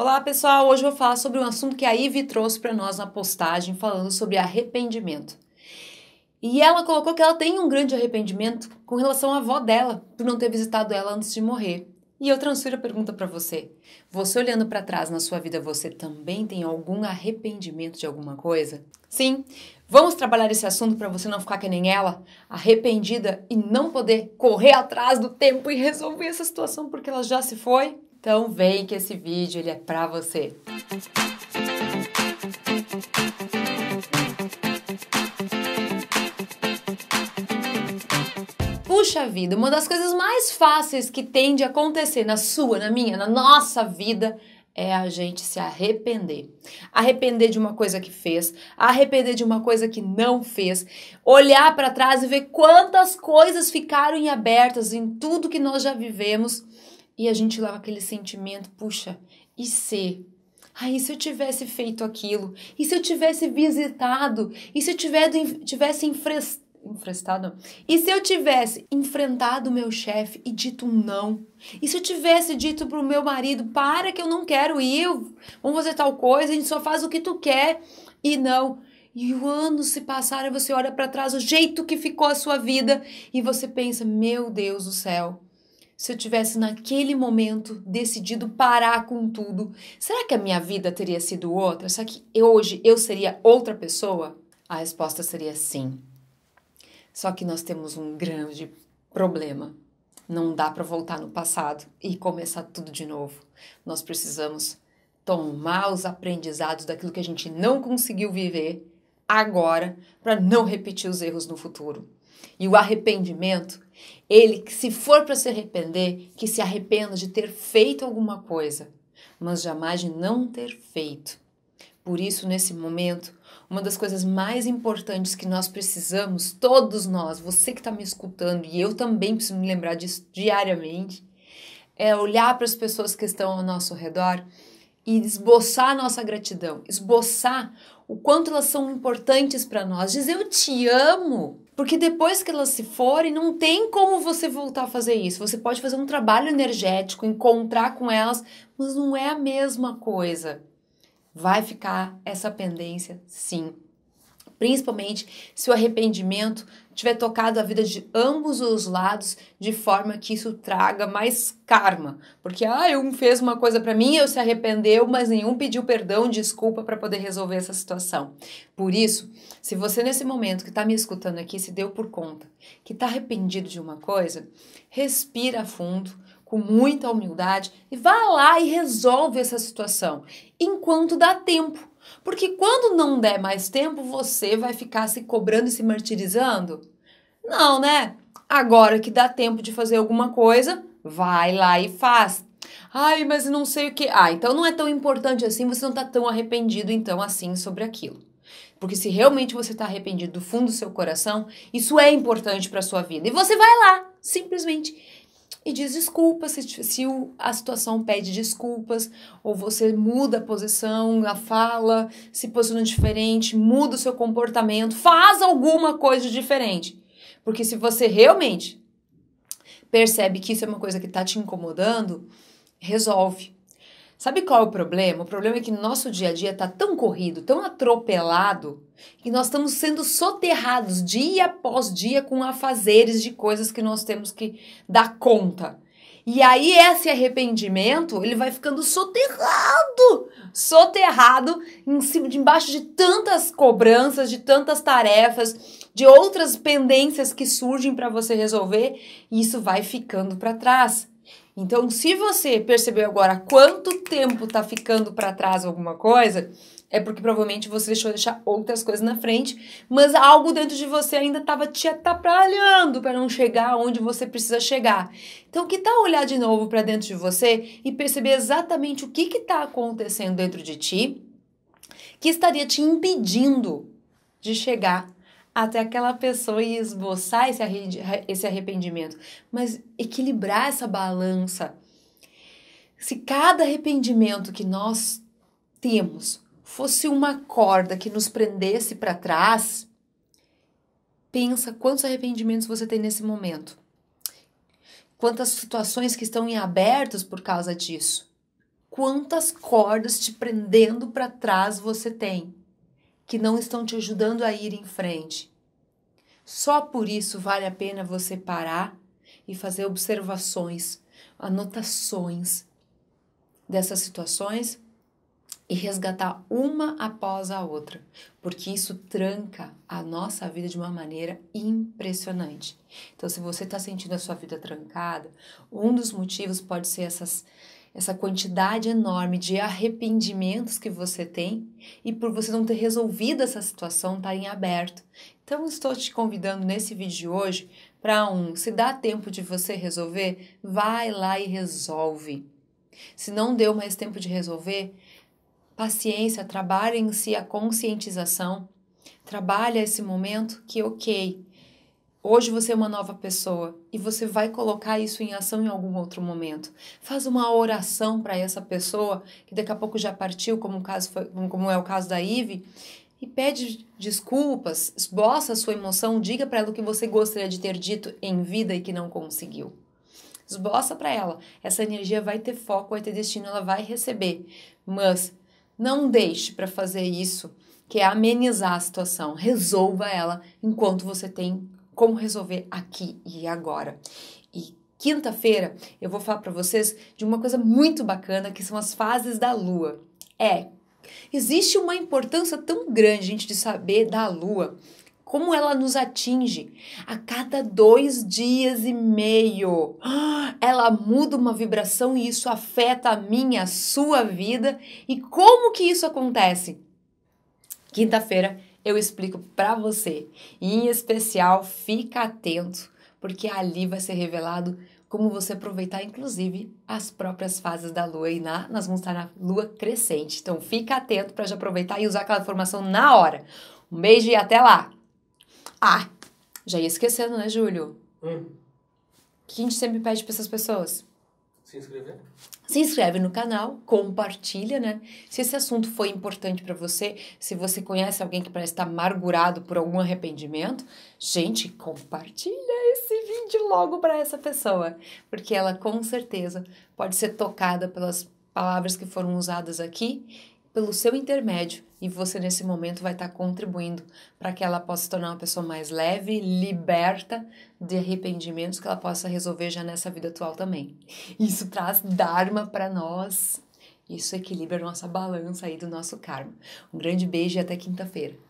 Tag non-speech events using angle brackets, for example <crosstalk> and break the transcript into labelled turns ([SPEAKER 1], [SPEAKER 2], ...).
[SPEAKER 1] Olá pessoal, hoje eu vou falar sobre um assunto que a Ivy trouxe para nós na postagem falando sobre arrependimento. E ela colocou que ela tem um grande arrependimento com relação à avó dela por não ter visitado ela antes de morrer. E eu transfiro a pergunta para você. Você olhando para trás na sua vida, você também tem algum arrependimento de alguma coisa? Sim. Vamos trabalhar esse assunto para você não ficar que nem ela, arrependida e não poder correr atrás do tempo e resolver essa situação porque ela já se foi? Então vem que esse vídeo ele é para você. Puxa vida, uma das coisas mais fáceis que tem de acontecer na sua, na minha, na nossa vida é a gente se arrepender. Arrepender de uma coisa que fez, arrepender de uma coisa que não fez, olhar para trás e ver quantas coisas ficaram em abertas em tudo que nós já vivemos e a gente leva aquele sentimento, puxa, e se? Ai, e se eu tivesse feito aquilo? E se eu tivesse visitado? E se eu tivesse enfrestado? E se eu tivesse enfrentado o meu chefe e dito um não? E se eu tivesse dito pro meu marido, para que eu não quero ir, vamos fazer tal coisa, a gente só faz o que tu quer e não. E o ano se passaram e você olha para trás, o jeito que ficou a sua vida, e você pensa, meu Deus do céu, se eu tivesse naquele momento decidido parar com tudo, será que a minha vida teria sido outra? Será que hoje eu seria outra pessoa? A resposta seria sim. Só que nós temos um grande problema. Não dá para voltar no passado e começar tudo de novo. Nós precisamos tomar os aprendizados daquilo que a gente não conseguiu viver agora para não repetir os erros no futuro. E o arrependimento, ele, se for para se arrepender, que se arrependa de ter feito alguma coisa, mas jamais de não ter feito. Por isso, nesse momento, uma das coisas mais importantes que nós precisamos, todos nós, você que está me escutando e eu também preciso me lembrar disso diariamente, é olhar para as pessoas que estão ao nosso redor e esboçar nossa gratidão, esboçar o quanto elas são importantes para nós, dizer eu te amo, porque depois que elas se forem, não tem como você voltar a fazer isso. Você pode fazer um trabalho energético, encontrar com elas, mas não é a mesma coisa. Vai ficar essa pendência, sim principalmente se o arrependimento tiver tocado a vida de ambos os lados de forma que isso traga mais karma, porque ah, um fez uma coisa para mim, eu se arrependeu, mas nenhum pediu perdão, desculpa para poder resolver essa situação. Por isso, se você nesse momento que está me escutando aqui se deu por conta que está arrependido de uma coisa, respira fundo com muita humildade e vá lá e resolve essa situação enquanto dá tempo. Porque quando não der mais tempo, você vai ficar se cobrando e se martirizando? Não, né? Agora que dá tempo de fazer alguma coisa, vai lá e faz. Ai, mas não sei o que. Ah, então não é tão importante assim, você não tá tão arrependido então assim sobre aquilo. Porque se realmente você está arrependido do fundo do seu coração, isso é importante para sua vida. E você vai lá, simplesmente e diz desculpas se, se o, a situação pede desculpas, ou você muda a posição, a fala, se posiciona diferente, muda o seu comportamento, faz alguma coisa diferente. Porque se você realmente percebe que isso é uma coisa que está te incomodando, resolve. Sabe qual é o problema? O problema é que nosso dia a dia está tão corrido, tão atropelado, que nós estamos sendo soterrados dia após dia com afazeres de coisas que nós temos que dar conta. E aí esse arrependimento, ele vai ficando soterrado, soterrado em cima, embaixo de tantas cobranças, de tantas tarefas, de outras pendências que surgem para você resolver, e isso vai ficando para trás. Então, se você percebeu agora quanto tempo está ficando para trás alguma coisa, é porque provavelmente você deixou deixar outras coisas na frente, mas algo dentro de você ainda estava te atrapalhando para não chegar onde você precisa chegar. Então, que tal olhar de novo para dentro de você e perceber exatamente o que está acontecendo dentro de ti que estaria te impedindo de chegar até aquela pessoa e esboçar esse, esse arrependimento, mas equilibrar essa balança. Se cada arrependimento que nós temos fosse uma corda que nos prendesse para trás, pensa quantos arrependimentos você tem nesse momento. Quantas situações que estão em abertos por causa disso. Quantas cordas te prendendo para trás você tem que não estão te ajudando a ir em frente. Só por isso vale a pena você parar e fazer observações, anotações dessas situações e resgatar uma após a outra, porque isso tranca a nossa vida de uma maneira impressionante. Então, se você está sentindo a sua vida trancada, um dos motivos pode ser essas essa quantidade enorme de arrependimentos que você tem e por você não ter resolvido essa situação estar tá em aberto. Então, estou te convidando nesse vídeo de hoje para um, se dá tempo de você resolver, vai lá e resolve. Se não deu mais tempo de resolver, paciência, trabalhe em si a conscientização, trabalhe esse momento que ok, Hoje você é uma nova pessoa e você vai colocar isso em ação em algum outro momento. Faz uma oração para essa pessoa que daqui a pouco já partiu, como, o caso foi, como é o caso da Ive, e pede desculpas, esboça a sua emoção, diga para ela o que você gostaria de ter dito em vida e que não conseguiu. Esboça para ela. Essa energia vai ter foco, vai ter destino, ela vai receber. Mas não deixe para fazer isso, que é amenizar a situação. Resolva ela enquanto você tem como resolver aqui e agora. E quinta-feira eu vou falar para vocês de uma coisa muito bacana que são as fases da lua. É, existe uma importância tão grande, gente, de saber da lua. Como ela nos atinge? A cada dois dias e meio. <gasps> Ela muda uma vibração e isso afeta a minha, a sua vida. E como que isso acontece? Quinta-feira eu explico para você. E em especial, fica atento, porque ali vai ser revelado como você aproveitar, inclusive, as próprias fases da lua. E na, nós vamos estar tá na lua crescente. Então, fica atento para já aproveitar e usar aquela informação na hora. Um beijo e até lá! Ah, já ia esquecendo, né, Júlio? Hum. O que a gente sempre pede para essas pessoas? se inscrever? Se inscreve no canal, compartilha, né? Se esse assunto foi importante para você, se você conhece alguém que parece estar amargurado por algum arrependimento, gente, compartilha esse vídeo logo para essa pessoa, porque ela com certeza pode ser tocada pelas palavras que foram usadas aqui pelo seu intermédio e você nesse momento vai estar contribuindo para que ela possa se tornar uma pessoa mais leve, liberta de arrependimentos que ela possa resolver já nessa vida atual também. Isso traz dharma para nós. Isso equilibra a nossa balança aí do nosso karma. Um grande beijo e até quinta-feira.